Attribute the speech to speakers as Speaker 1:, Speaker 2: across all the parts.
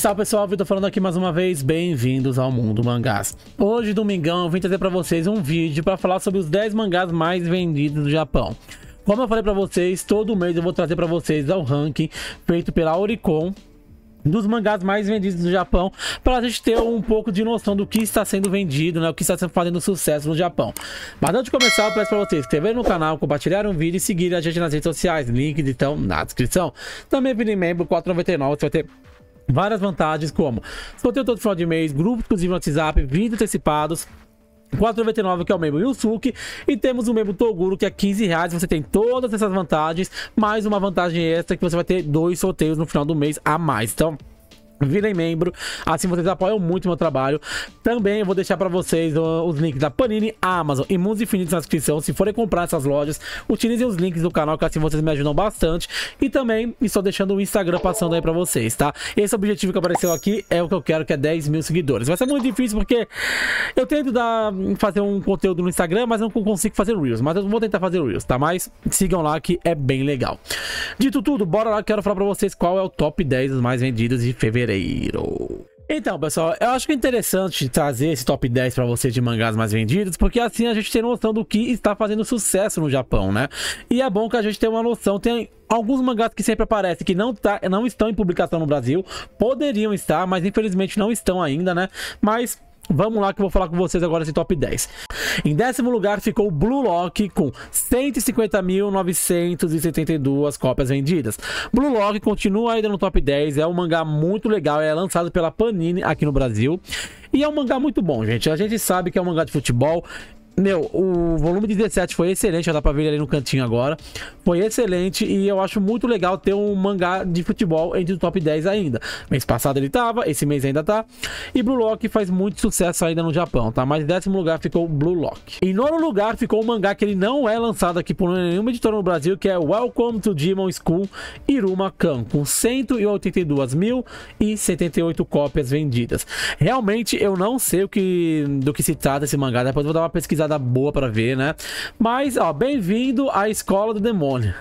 Speaker 1: Salve pessoal, Vitor falando aqui mais uma vez, bem-vindos ao Mundo Mangás. Hoje, domingão, eu vim trazer para vocês um vídeo para falar sobre os 10 mangás mais vendidos do Japão. Como eu falei para vocês, todo mês eu vou trazer para vocês o ranking feito pela Oricon dos mangás mais vendidos do Japão, para a gente ter um pouco de noção do que está sendo vendido, né, o que está fazendo sucesso no Japão. Mas antes de começar, eu peço para vocês inscreverem no canal, compartilhar o um vídeo e seguir a gente nas redes sociais, links então na descrição. Também vire membro 4,99, você vai ter Várias vantagens como sorteio todo final de mês, grupo exclusivo no WhatsApp, vídeos antecipados, 4,99 que é o membro Yusuke e temos o membro Toguro que é 15 reais. Você tem todas essas vantagens, mais uma vantagem extra que você vai ter dois sorteios no final do mês a mais. Então Virem membro, assim vocês apoiam muito o meu trabalho. Também eu vou deixar para vocês os links da Panini, Amazon e Mundos Infinitos na descrição. Se forem comprar essas lojas, utilizem os links do canal, que assim vocês me ajudam bastante. E também estou deixando o Instagram passando aí para vocês, tá? Esse objetivo que apareceu aqui é o que eu quero, que é 10 mil seguidores. Vai ser muito difícil porque eu tento dar, fazer um conteúdo no Instagram, mas não consigo fazer Reels. Mas eu vou tentar fazer Reels, tá? Mas sigam lá que é bem legal. Dito tudo, bora lá, quero falar para vocês qual é o top 10 dos mais vendidos de fevereiro então, pessoal, eu acho que é interessante trazer esse top 10 para vocês de mangás mais vendidos, porque assim a gente tem noção do que está fazendo sucesso no Japão, né? E é bom que a gente tenha uma noção, tem alguns mangás que sempre aparecem que não, tá, não estão em publicação no Brasil, poderiam estar, mas infelizmente não estão ainda, né? Mas Vamos lá que eu vou falar com vocês agora esse top 10. Em décimo lugar ficou o Blue Lock com 150.972 cópias vendidas. Blue Lock continua ainda no top 10, é um mangá muito legal, é lançado pela Panini aqui no Brasil. E é um mangá muito bom, gente. A gente sabe que é um mangá de futebol meu, o volume 17 foi excelente, já dá pra ver ali no cantinho agora. Foi excelente e eu acho muito legal ter um mangá de futebol entre o top 10 ainda. Mês passado ele tava, esse mês ainda tá. E Blue Lock faz muito sucesso ainda no Japão, tá? Mas em décimo lugar ficou Blue Lock. Em nono lugar ficou um mangá que ele não é lançado aqui por nenhuma editora no Brasil, que é Welcome to Demon School Iruma Khan, com 182.078 cópias vendidas. Realmente eu não sei o que, do que se trata esse mangá, depois eu vou dar uma pesquisa risada boa pra ver, né? Mas, ó, bem-vindo à Escola do Demônio.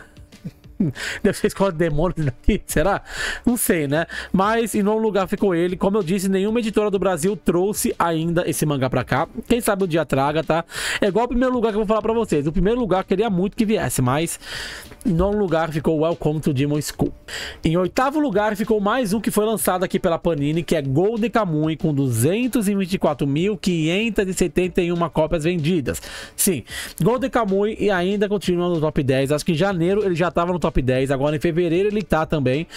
Speaker 1: Deve ser escola de demônios aqui, será? Não sei, né? Mas em nono lugar ficou ele. Como eu disse, nenhuma editora do Brasil trouxe ainda esse mangá pra cá. Quem sabe o um dia traga, tá? É igual o primeiro lugar que eu vou falar pra vocês. O primeiro lugar queria muito que viesse, mas em nono lugar ficou Welcome to Demon School. Em oitavo lugar ficou mais um que foi lançado aqui pela Panini, que é Golden Kamui, com 224.571 cópias vendidas. Sim, Golden Kamui e ainda continua no top 10. Acho que em janeiro ele já tava no top top 10 agora em fevereiro ele tá também.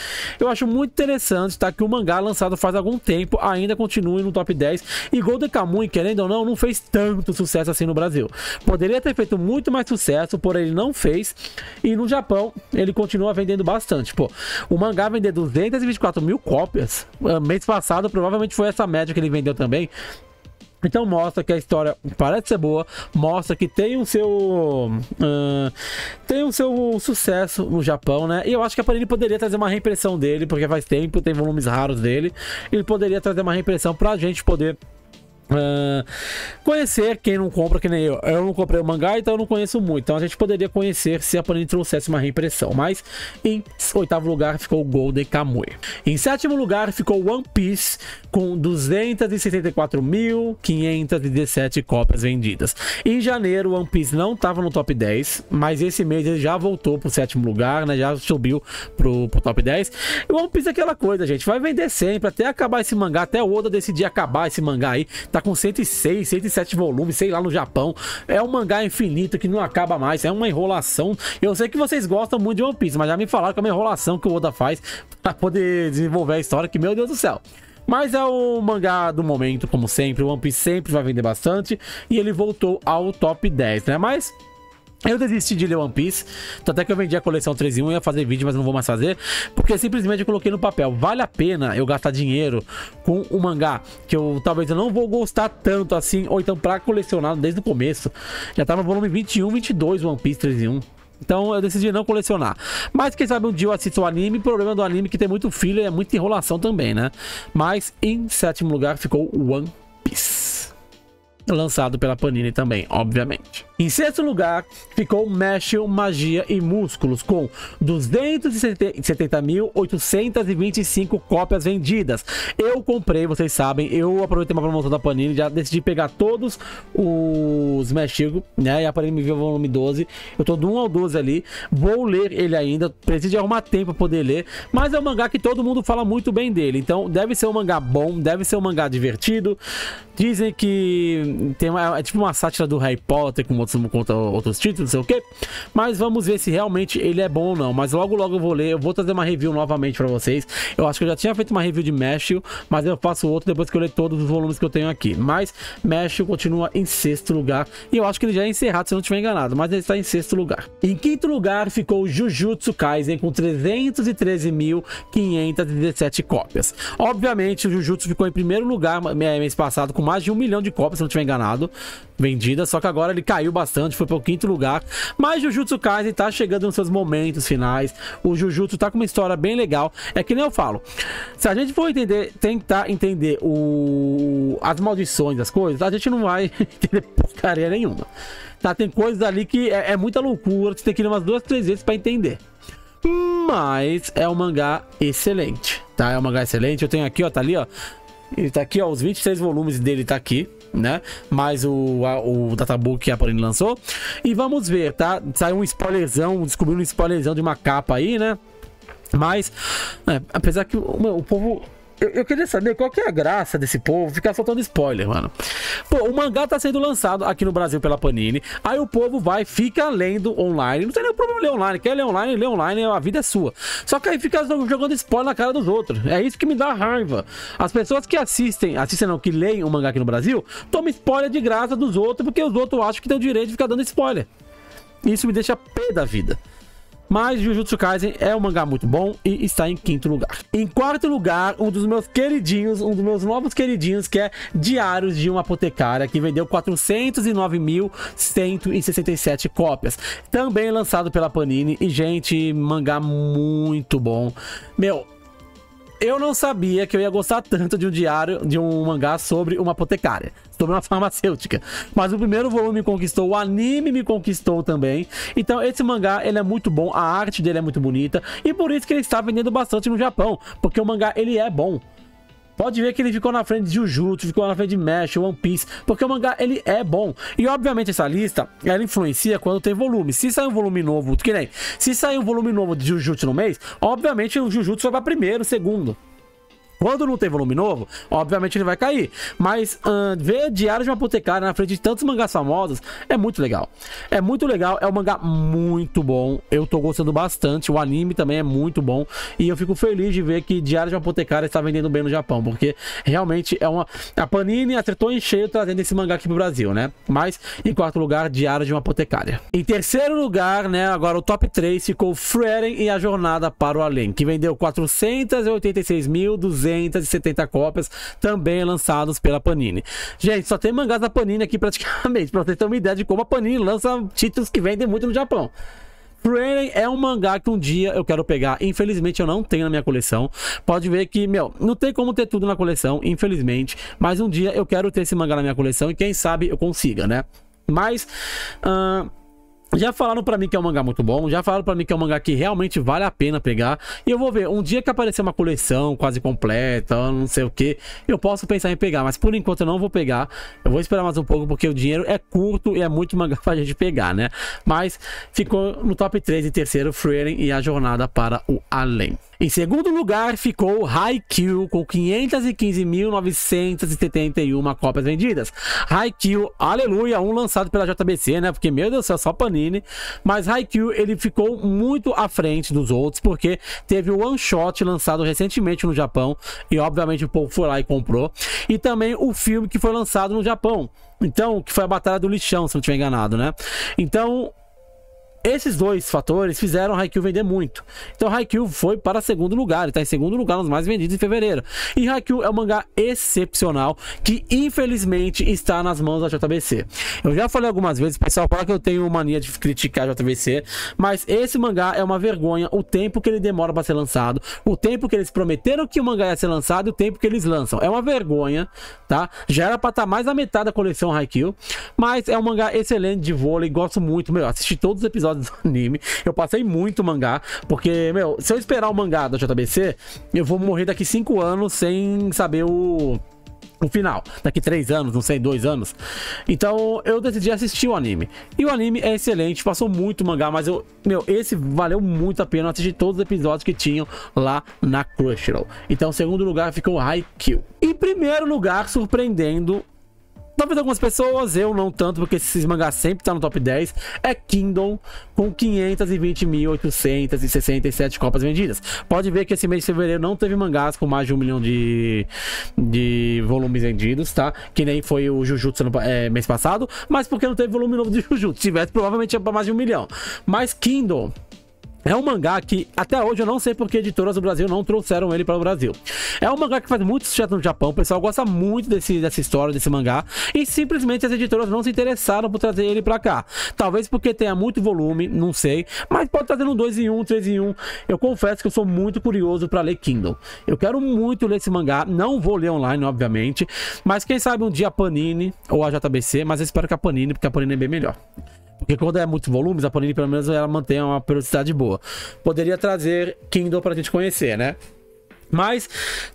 Speaker 1: Eu acho muito interessante, tá? Que o mangá lançado faz algum tempo ainda continue no top 10. E Golden Kamuy, querendo ou não, não fez tanto sucesso assim no Brasil. Poderia ter feito muito mais sucesso, porém ele não fez. E no Japão ele continua vendendo bastante. Pô, o mangá vendeu 224 mil cópias. Ah, mês passado provavelmente foi essa média que ele vendeu também. Então mostra que a história parece ser boa, mostra que tem o seu uh, tem o seu sucesso no Japão, né? E eu acho que a Panini poderia trazer uma reimpressão dele, porque faz tempo, tem volumes raros dele, ele poderia trazer uma reimpressão pra gente poder Uh, conhecer quem não compra, que nem eu. Eu não comprei o mangá, então eu não conheço muito. Então a gente poderia conhecer se a Panini trouxesse uma reimpressão. Mas em oitavo lugar ficou Golden Kamuy Em sétimo lugar ficou One Piece, com 274.517 cópias vendidas. Em janeiro, One Piece não estava no top 10, mas esse mês ele já voltou pro sétimo lugar, né? Já subiu pro, pro top 10. E One Piece é aquela coisa, gente. Vai vender sempre, até acabar esse mangá, até o Oda decidir acabar esse mangá aí Tá com 106, 107 volumes, sei lá, no Japão. É um mangá infinito que não acaba mais. É uma enrolação. Eu sei que vocês gostam muito de One Piece, mas já me falaram que é uma enrolação que o Oda faz para poder desenvolver a história, que meu Deus do céu. Mas é o mangá do momento, como sempre. O One Piece sempre vai vender bastante. E ele voltou ao top 10, né? Mas eu desisti de ler One Piece, Até que eu vendi a coleção 3 em 1, ia fazer vídeo, mas não vou mais fazer, porque simplesmente eu coloquei no papel, vale a pena eu gastar dinheiro com um mangá que eu talvez eu não vou gostar tanto assim, ou então pra colecionar desde o começo, já tá no volume 21, 22 One Piece 3 em 1. Então eu decidi não colecionar. Mas quem sabe um dia eu assisto o anime. problema do anime é que tem muito filho e é muita enrolação também, né? Mas em sétimo lugar ficou One Piece lançado pela Panini também, obviamente. Em sexto lugar, ficou Mashio Magia e Músculos, com 270.825 cópias vendidas. Eu comprei, vocês sabem, eu aproveitei uma promoção da Panini, já decidi pegar todos os Mashigo, né, e a Panini me viu o volume 12, eu tô do 1 ao 12 ali, vou ler ele ainda, preciso de arrumar tempo pra poder ler, mas é um mangá que todo mundo fala muito bem dele, então deve ser um mangá bom, deve ser um mangá divertido, dizem que tem uma, é tipo uma sátira do Harry Potter com outros, contra outros títulos, não sei o quê. Mas vamos ver se realmente ele é bom ou não. Mas logo logo eu vou ler, eu vou trazer uma review novamente para vocês. Eu acho que eu já tinha feito uma review de Mashio mas eu faço outro depois que eu ler todos os volumes que eu tenho aqui. Mas Mashio continua em sexto lugar e eu acho que ele já é encerrado se eu não estiver enganado, mas ele está em sexto lugar. Em quinto lugar ficou Jujutsu Kaisen com 313.517 cópias. Obviamente o Jujutsu ficou em primeiro lugar é, mês passado com mais de um milhão de cópias, se não estiver estiver enganado, vendida. Só que agora ele caiu bastante, foi para o quinto lugar. Mas Jujutsu Kaisen está chegando nos seus momentos finais. O Jujutsu está com uma história bem legal. É que nem eu falo. Se a gente for entender, tentar entender o... as maldições das coisas, a gente não vai entender porcaria nenhuma. Tá, tem coisas ali que é, é muita loucura, você tem que ir umas duas, três vezes para entender. Mas é um mangá excelente, tá? É um mangá excelente. Eu tenho aqui, ó, tá ali, ó. Ele tá aqui, ó, os 26 volumes dele tá aqui né? Mas o, a, o databook que a Panini lançou. E vamos ver, tá? Saiu um spoilerzão, descobriu um spoilerzão de uma capa aí, né? Mas, é, apesar que o, o povo eu, eu, queria saber qual que é a graça desse povo ficar soltando spoiler, mano. Pô, o mangá tá sendo lançado aqui no Brasil pela Panini. Aí o povo vai, fica lendo online. Não tem nenhum problema ler online. Quer ler online, ler online, a vida é sua. Só que aí fica jogando spoiler na cara dos outros. É isso que me dá raiva. As pessoas que assistem, assistem não, que leem o mangá aqui no Brasil, tomam spoiler de graça dos outros, porque os outros acham que tem o direito de ficar dando spoiler. Isso me deixa pé da vida. Mas Jujutsu Kaisen é um mangá muito bom e está em quinto lugar. Em quarto lugar, um dos meus queridinhos, um dos meus novos queridinhos, que é Diários de uma Apotecária, que vendeu 409.167 cópias. Também lançado pela Panini. E, gente, mangá muito bom. Meu, eu não sabia que eu ia gostar tanto de um diário, de um mangá sobre uma apotecária sobre uma farmacêutica. Mas o primeiro volume me conquistou, o anime me conquistou também. Então esse mangá, ele é muito bom, a arte dele é muito bonita e por isso que ele está vendendo bastante no Japão, porque o mangá ele é bom. Pode ver que ele ficou na frente de Jujutsu, ficou na frente de Mesh, One Piece, porque o mangá ele é bom. E obviamente essa lista, ela influencia quando tem volume. Se sair um volume novo, que nem, se sair um volume novo de Jujutsu no mês, obviamente o Jujutsu vai para primeiro, segundo. Quando não tem volume novo, obviamente ele vai cair. Mas uh, ver Diário de uma Apotecária na frente de tantos mangás famosos é muito legal. É muito legal, é um mangá muito bom. Eu tô gostando bastante. O anime também é muito bom. E eu fico feliz de ver que Diário de uma Apotecária está vendendo bem no Japão. Porque realmente é uma. A Panini acertou em cheio trazendo esse mangá aqui pro Brasil, né? Mas, em quarto lugar, Diário de uma Apotecária. Em terceiro lugar, né? Agora o top 3 ficou Freren e a Jornada para o Além, que vendeu 486.200. 60 e cópias, também lançados pela Panini. Gente, só tem mangás da Panini aqui praticamente, pra vocês terem uma ideia de como a Panini lança títulos que vendem muito no Japão. Frieren é um mangá que um dia eu quero pegar. Infelizmente eu não tenho na minha coleção. Pode ver que, meu, não tem como ter tudo na coleção, infelizmente. Mas um dia eu quero ter esse mangá na minha coleção e quem sabe eu consiga, né? Mas. Uh já falaram para mim que é um mangá muito bom, já falaram para mim que é um mangá que realmente vale a pena pegar. E eu vou ver, um dia que aparecer uma coleção quase completa, não sei o que, eu posso pensar em pegar, mas por enquanto eu não vou pegar. Eu vou esperar mais um pouco porque o dinheiro é curto e é muito mangá pra gente pegar, né? Mas ficou no top 3 em terceiro Freeling e a jornada para o além. Em segundo lugar ficou Haikyuu com 515.971 cópias vendidas. Haikyuu, aleluia, um lançado pela JBC, né? Porque, meu Deus do céu, só Panini. Mas Haikyuu, ele ficou muito à frente dos outros, porque teve o One Shot lançado recentemente no Japão. E, obviamente, o povo foi lá e comprou. E também o filme que foi lançado no Japão. Então, que foi a Batalha do Lixão, se não estiver enganado, né? Então, esses dois fatores fizeram Haikyuu vender muito. Então Haikyuu foi para segundo lugar, está em segundo lugar nos mais vendidos em fevereiro. E Haikyuu é um mangá excepcional que infelizmente está nas mãos da JBC. Eu já falei algumas vezes, pessoal, para que eu tenho mania de criticar a JBC, mas esse mangá é uma vergonha o tempo que ele demora para ser lançado, o tempo que eles prometeram que o mangá ia ser lançado e o tempo que eles lançam. É uma vergonha, tá? Já era para estar tá mais da metade da coleção Haikyuu, mas é um mangá excelente de vôlei, gosto muito, meu, assisti todos os episódios episódios do anime. Eu passei muito mangá, porque, meu, se eu esperar o mangá da JBC, eu vou morrer daqui 5 anos sem saber o o final, daqui três anos, não sei, dois anos. Então eu decidi assistir o anime. E o anime é excelente, passou muito mangá, mas eu, meu, esse valeu muito a pena assistir todos os episódios que tinham lá na Crunchyroll. Então, segundo lugar ficou Haikyuu. Em primeiro lugar, surpreendendo Talvez algumas pessoas, eu não tanto, porque esses mangás sempre tá no top 10. É Kingdom, com 520.867 copas vendidas. Pode ver que esse mês de fevereiro não teve mangás com mais de um milhão de, de volumes vendidos, tá? Que nem foi o Jujutsu no, é, mês passado, mas porque não teve volume novo de Jujutsu. Se tivesse, provavelmente ia pra mais de um milhão. Mas Kingdom é um mangá que até hoje eu não sei porque editoras do Brasil não trouxeram ele para o Brasil. É um mangá que faz muito sucesso no Japão, o pessoal gosta muito desse, dessa história, desse mangá, e simplesmente as editoras não se interessaram por trazer ele para cá. Talvez porque tenha muito volume, não sei, mas pode trazer um 2 em 1, um, 3 em 1. Um. Eu confesso que eu sou muito curioso para ler Kindle. Eu quero muito ler esse mangá, não vou ler online, obviamente, mas quem sabe um dia a Panini ou a JBC, mas eu espero que a Panini, porque a Panini é bem melhor. Porque quando é muito volumes, a Panini pelo menos ela mantém uma periodicidade boa. Poderia trazer Kindle pra gente conhecer, né? Mas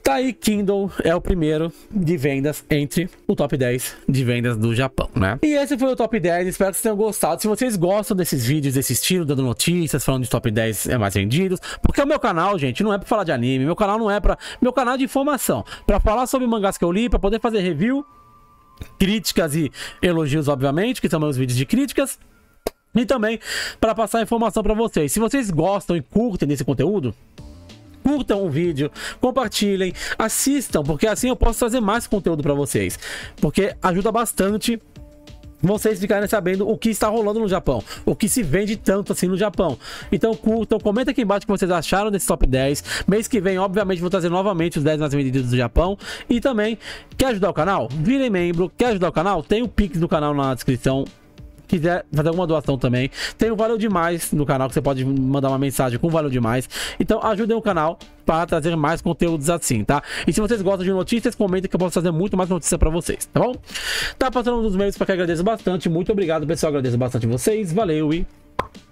Speaker 1: tá aí, Kindle é o primeiro de vendas entre o top 10 de vendas do Japão, né? E esse foi o top 10, espero que vocês tenham gostado. Se vocês gostam desses vídeos desse estilo, dando notícias, falando de top 10 é mais vendidos, porque o meu canal, gente, não é pra falar de anime, meu canal não é pra. Meu canal é de informação, pra falar sobre mangás que eu li, pra poder fazer review, críticas e elogios, obviamente, que são meus vídeos de críticas. E também para passar informação para vocês. Se vocês gostam e curtem desse conteúdo, curtam o vídeo, compartilhem, assistam, porque assim eu posso trazer mais conteúdo para vocês, porque ajuda bastante vocês ficarem sabendo o que está rolando no Japão, o que se vende tanto assim no Japão. Então curtam, comenta aqui embaixo o que vocês acharam desse top 10. Mês que vem, obviamente, vou trazer novamente os 10 mais vendidos do Japão. E também, quer ajudar o canal? Virem membro, quer ajudar o canal? Tem o Pix do canal na descrição quiser fazer alguma doação também, tem o Valeu Demais no canal, que você pode mandar uma mensagem com Valeu Demais. Então ajudem o canal para trazer mais conteúdos assim, tá? E se vocês gostam de notícias, comentem que eu posso fazer muito mais notícias para vocês, tá bom? Tá passando um dos meios para que agradeço bastante. Muito obrigado, pessoal. Agradeço bastante vocês. Valeu e